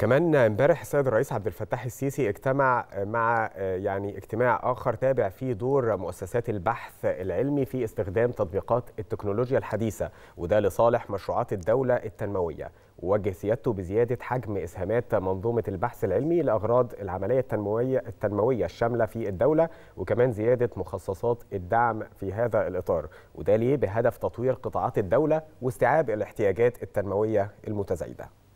كمان امبارح السيد الرئيس عبد الفتاح السيسي اجتمع مع يعني اجتماع اخر تابع فيه دور مؤسسات البحث العلمي في استخدام تطبيقات التكنولوجيا الحديثه وده لصالح مشروعات الدوله التنمويه ووجه سيادته بزياده حجم اسهامات منظومه البحث العلمي لاغراض العمليه التنمويه التنمويه الشامله في الدوله وكمان زياده مخصصات الدعم في هذا الاطار وده ليه بهدف تطوير قطاعات الدوله واستيعاب الاحتياجات التنمويه المتزايده